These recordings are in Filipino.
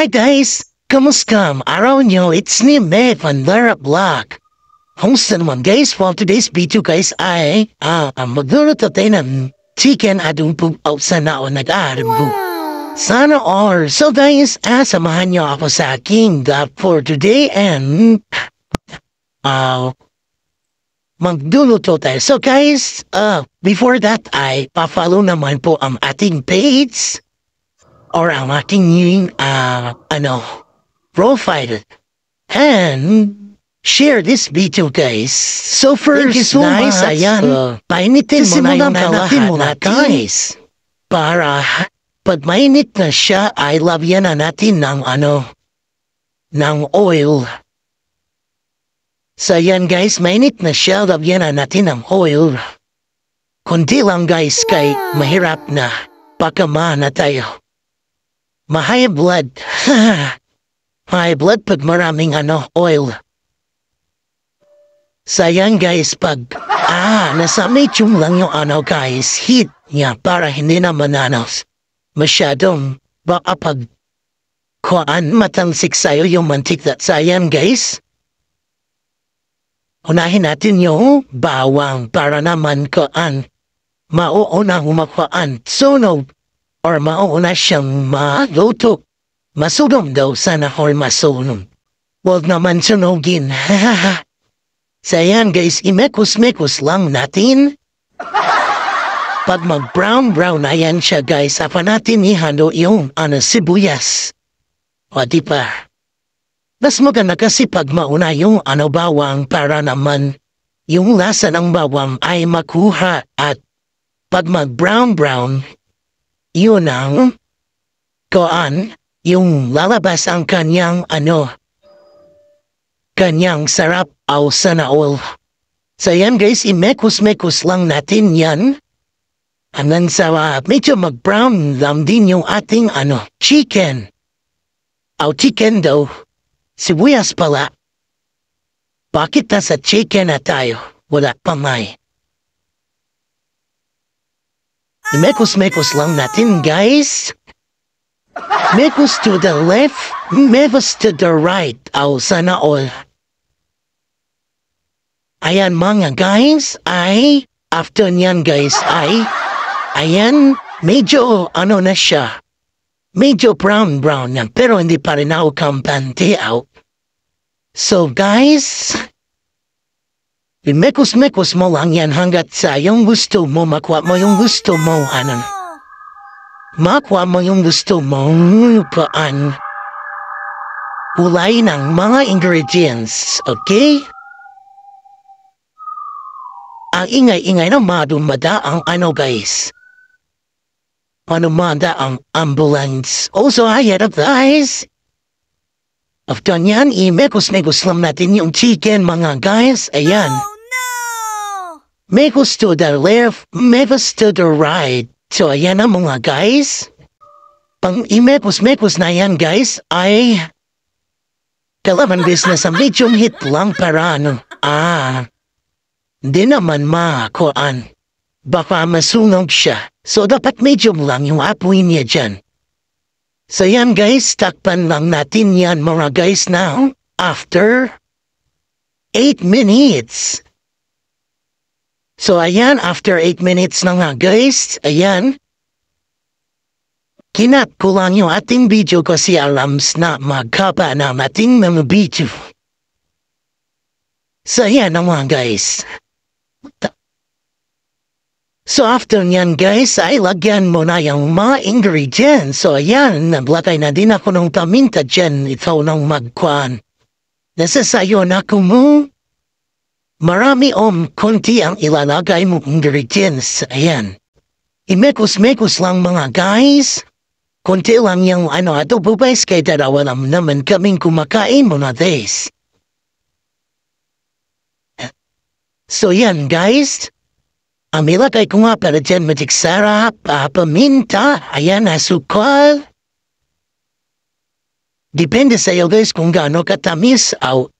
Hi guys! Kamusta? Araw nyo, it's ni Meg from Dara Block. Kumusta naman guys? For today's video guys ay ah, uh, magluluto tayo ng chicken adubo out sa naon nag Wow. Sana all. So guys, ah, samahan nyo ako sa aking God for today and ah, uh, magluluto tayo. So guys, uh, before that ay pa-follow naman po ang ating page or ang ating uh, ano, profile. And share this video guys. So first, Thank you so nice, much. ayan. Uh, Painitin mo na yung natin mo natin. Guys, para pag mainit na siya, I love yan na natin ng ano, ng oil. So yan guys, mainit na siya, labyan na natin ng oil. Kundi lang guys, kay mahirap na. Baka mahanap tayo. Mahigh blood. Mahigh blood pag maraming ano, oil. Sayang guys pag, ah, nasa medium lang yung ano guys, heat niya para hindi na mananos. Masyadong, baka pag kuan matansik sa'yo yung that sayang guys. Unahin natin yung bawang para naman kuan. Mauuna humakuan. Sunog or mauna siyang maluto. Masunom daw sana or masunom. Huwag naman sunogin, hahaha. Sayan guys, imekos-mekos lang natin. Pag mag-brown-brown ayan yan siya guys, apa natin ihalo yung ano sibuyas. O di pa? Mas maganda kasi pag mauna yung ano bawang para naman yung lasa ng bawang ay makuha at pag mag-brown-brown, yun ang koan, yung lalabas ang kanyang ano, kanyang sarap aw sanaol. So yan guys, imekus-mekus lang natin yan. And then sa uh, medyo mag-brown lang din yung ating ano, chicken. Aw chicken daw, sibuyas pala. Bakit nasa chicken na tayo? Wala pamay. Mekos-mekos lang natin, guys. Mekos to the left, mekos to the right. Aw, sana all. Ayan mga guys, ay, after niyan guys, ay, ayan, medyo ano na siya. Medyo brown-brown na, pero hindi pa rin ako kampante out. So guys, Imekos-mekos mo lang yan hanggat sa yung gusto mo, makwa mo yung gusto mo, anan. Makwa mo yung gusto mo, paan. Ulay ng mga ingredients, okay? Ang ingay-ingay na madumada ang ano guys. Manumanda ang ambulance. Also I had the eyes. Of ganyan, imekos-mekos lang natin yung chicken mga guys. Ayan. May gusto the left, may gusto the right. So ayan na mga guys. Pang imepos-mepos na yan guys ay kalaban business ang medium hit lang para ano. Ah, di naman makakuan. Baka masunog siya. So dapat medium lang yung apoy niya dyan. So yan guys, takpan lang natin yan mga guys now. After 8 minutes. So ayan, after 8 minutes na nga guys, ayan. Kinat ko lang yung ating video kasi alams na magkapa na ating mga video. So ayan naman guys. So after nyan guys, ay lagyan mo na yung mga ingredients. So ayan, naglagay na din ako ng paminta dyan. Ito nang magkuhan. Nasa sayo na kumu. Marami om konti ang ilalagay mong ingredients. Ayan. Imekos-mekos lang mga guys. Konti lang yung ano adobo base kay dalawa lang naman kaming kumakain mo na this. So yan guys. Amilagay ko nga para dyan matiksarap, uh, paminta, ayan asukal. Depende sa'yo guys kung gaano katamis o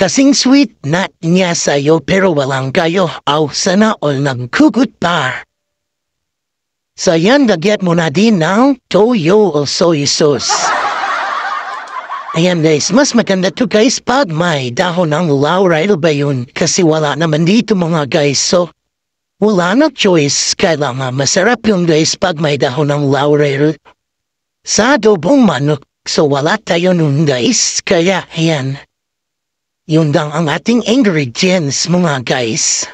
Kasing sweet nut niya sa'yo pero walang kayo aw sana all nang kugut bar. Sa yan dagyat mo na din ng toyo o soy sauce. Ayan guys, mas maganda to guys pag may dahon ng laurel ano ba yun kasi wala naman dito mga guys so wala na choice kailangan masarap yung guys pag may dahon ng laurel. Sa dobong manok so wala tayo nun guys kaya yan. Yun lang ang ating angry ingredients mga guys.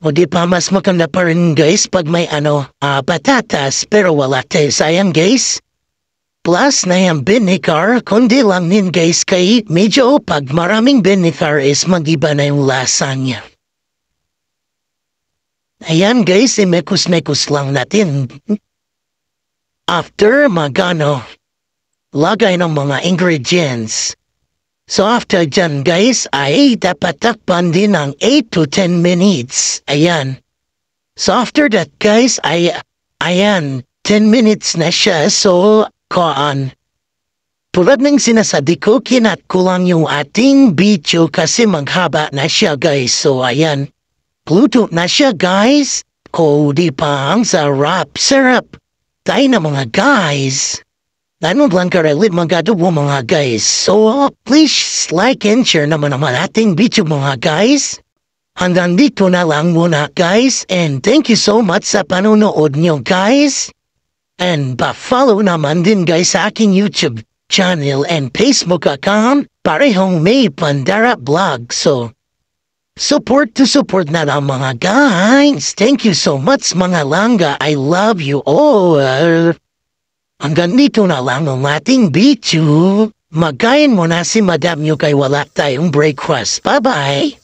O di pa mas maganda pa rin guys pag may ano, uh, patatas pero wala tayo sayang guys. Plus na yung vinegar, kundi lang nin guys kay medyo pag maraming vinegar is magiba na yung lasa niya. Ayan guys, imekus-mekus lang natin. After magano, lagay ng mga ingredients. So after dyan guys ay dapat takpan din ng 8 to 10 minutes. Ayan. So after that guys ay ayan 10 minutes na siya so koan. Tulad ng sinasabi ko kinatkulang yung ating video kasi maghaba na siya guys. So ayan. Pluto na siya guys. Ko di pa ang sarap-sarap. Tayo na mga guys. Diamond Blanca Rally mga dubo mga guys. So uh, please like and share naman naman ating video mga guys. Handan dito na lang muna guys and thank you so much sa panonood nyo guys. And pa-follow naman din guys sa aking YouTube channel and Facebook account parehong may Pandara blog. So support to support na lang mga guys. Thank you so much mga langa. I love you all. Hanggang dito na lang ang ating video. Magayin mo na si Madam Yukay wala tayong breakfast. Bye-bye!